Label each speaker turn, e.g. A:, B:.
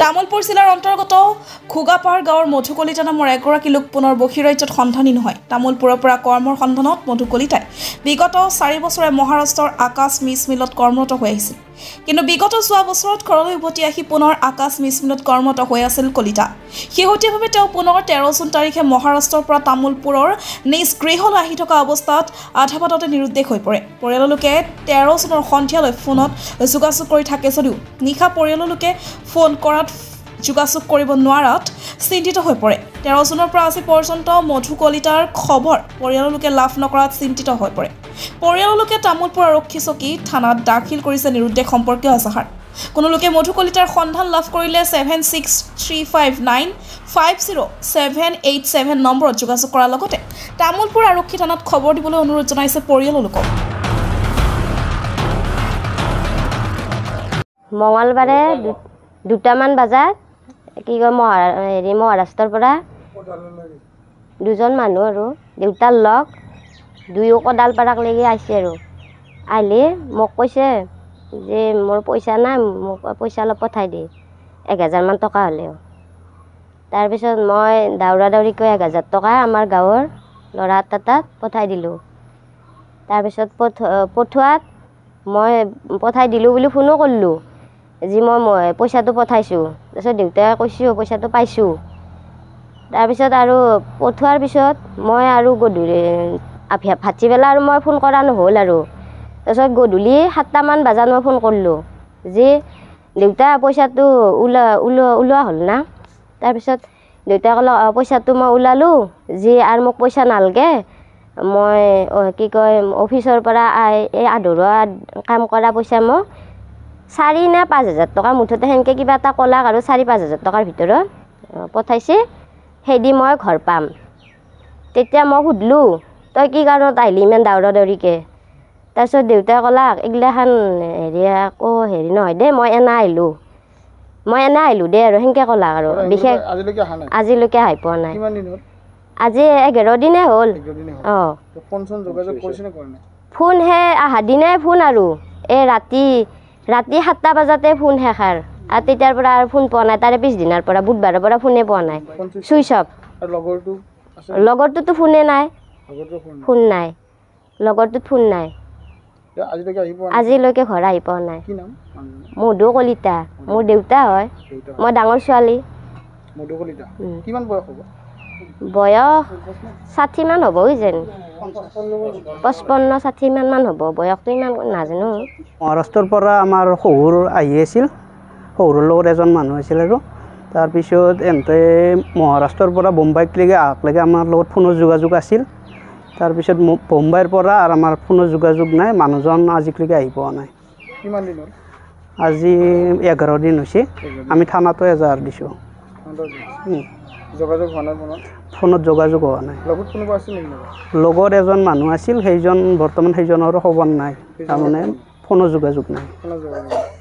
A: তামোলপুর জেলার অন্তর্গত খুগাপার গাঁর মধুকলিতা নামর এগারী লোক পুনের বহিরাজ্যত সন্ধানী নহয় তামোলপুরের কর্মর সন্ধানত মধুকলিতায় বিগত চারি বছরে মহারাষ্ট্রের আকাশ মিস মিলত কর্মরত হয়ে আসছিল কিন্তু বিগত যোৱা বছৰত ঘৰলৈ উভতি আহি পুনৰ আকাশ মিচমিলত কৰ্মৰত হৈ আছিল কলিতা শেহতীয়াভাৱে তেওঁ পুনৰ তেৰ জুন তাৰিখে মহাৰাষ্ট্ৰৰ পৰা তামোলপুৰৰ নিজ গৃহলৈ আহি থকা অৱস্থাত আধাবাটতে নিৰুদ্দেশ হৈ পৰে পৰিয়াললোকে তেৰ জুনৰ সন্ধিয়ালৈ ফোনত যোগাযোগ কৰি থাকে যদিও নিশা পৰিয়াললোকে ফোন কৰাত যোগাযোগ কৰিব নোৱাৰাত চিন্তিত হৈ পৰে তেৰ জুনৰ পৰা আজি পৰ্যন্ত মধু কলিতাৰ খবৰ পৰিয়াললোকে লাভ নকৰাত চিন্তিত হৈ পৰে পৰিয়ালৰ তামোলপুৰ আৰক্ষী চকী থানাত দাখিল কৰিছে নিৰুদ্দেশ সম্পৰ্কীয় এজাহাৰ কোনো লোকে মধু কলিতাৰ সন্ধান লাভ কৰিলে seven six three five nine five zero' seven eight seven নম্বৰত যোগাযোগ কৰাৰ লগতে তামোলপুৰ আৰক্ষী থানাত খবৰ দিবলৈ অনুৰোধ জনাইছে পৰিয়ালৰ মঙলবাৰে
B: দুটামান বজাত কি কয় মহাৰা হেৰি মহাৰাষ্ট্ৰৰ পৰা দুজন মানুহ আৰু দেউতাৰ লগ দুয়ো কোদাল পাৰাক লাগি আহিছে আৰু আহিলে মোক কৈছে যে মোৰ পইচা নাই মোক পইচা অলপ পঠাই দে এক হাজাৰমান টকা হ'লেও তাৰপিছত মই দৌৰা দৌৰিকৈ এক হাজাৰ টকা আমাৰ গাঁৱৰ ল'ৰা এটা তাত পঠাই দিলোঁ তাৰপিছত পঠ পঠোৱাত মই পঠাই দিলোঁ বুলি ফোনো কৰিলোঁ যি মই মই পইচাটো পঠাইছোঁ তাৰপিছত দেউতাই কৈছোঁ পইচাটো পাইছোঁ তাৰপিছত আৰু পঠোৱাৰ পিছত মই আৰু গধূলি ভাটি পেলাই আৰু মই ফোন কৰা নহ'ল আৰু তাৰপিছত গধূলি সাতটামান বজাত মই ফোন কৰিলোঁ যে দেউতা পইচাটো ওলা ওলোৱা ওলোৱা হ'ল না তাৰপিছত দেউতাই ক'লে অঁ পইচাটো মই ওলালোঁ যি আৰু মোক পইচা নালাগে মই কি কয় অফিচৰ পৰা আই এই আধৰুৱা কাম কৰা পইচা মই চাৰি নে পাঁচ হাজাৰ টকা মুঠতে সেনেকৈ কিবা এটা কলাক আৰু চাৰি পাঁচ হাজাৰ টকাৰ ভিতৰত পঠাইছে সেইদি মই ঘৰ পাম তেতিয়া মই সুধিলোঁ তই কি কাৰণত আহিলি ইমান দাউৰা দৌৰিকে তাৰপিছত দেউতাই ক'লা এইগিলাখান হেৰি আকৌ হেৰি নহয় দেই মই এনে আহিলোঁ মই এনে আহিলোঁ দেই আৰু সেনেকৈ ক'লা আৰু বিশেষ আজিলৈকে আহি পোৱা নাই আজি এঘাৰ দিনে হ'ল অঁ
C: ফোন
B: সেই অহা দিনাই ফোন আৰু এই ৰাতি ৰাতি সাতটা বজাতে ফোন শেষ আৰু আৰু তেতিয়াৰ পৰা আৰু ফোন পোৱা নাই তাৰে পিছদিনাৰ পৰা বুধবাৰৰ পৰা ফোনে পোৱা নাই চুইচ অফ লগৰটোতো ফোনে নাই ফোন নাই লগৰটোত ফোন নাই
C: আজিলৈকে ঘৰ আহি
B: পোৱা নাই মধু কলিতা মোৰ দেউতা হয় মই ডাঙৰ ছোৱালী বয়স ষাঠিমান হ'ব যেন পঁচপন্ন ষাঠিমানমান হ'ব বয়সটো ইমান নাজানো
C: মহাৰাষ্ট্ৰৰ পৰা আমাৰ শহুৰ আহি আছিল শহুৰৰ লগত এজন মানুহ আছিল আৰু তাৰপিছত এনেতে মহাৰাষ্ট্ৰৰ পৰা বোম্বাইক লৈকে আহকলৈকে আমাৰ লগত ফোনৰ যোগাযোগ আছিল তাৰপিছত বোম্বাইৰ পৰা আৰু আমাৰ কোনো যোগাযোগ নাই মানুহজন আজিলৈকে আহি পোৱা নাই আজি এঘাৰ দিন হৈছে আমি থানাতো এজাহাৰ দিছোঁ ফোনত যোগাযোগ হোৱা নাই লগত এজন মানুহ আছিল সেইজন বৰ্তমান সেইজনৰো খবৰ নাই তাৰমানে ফোনৰ যোগাযোগ নাই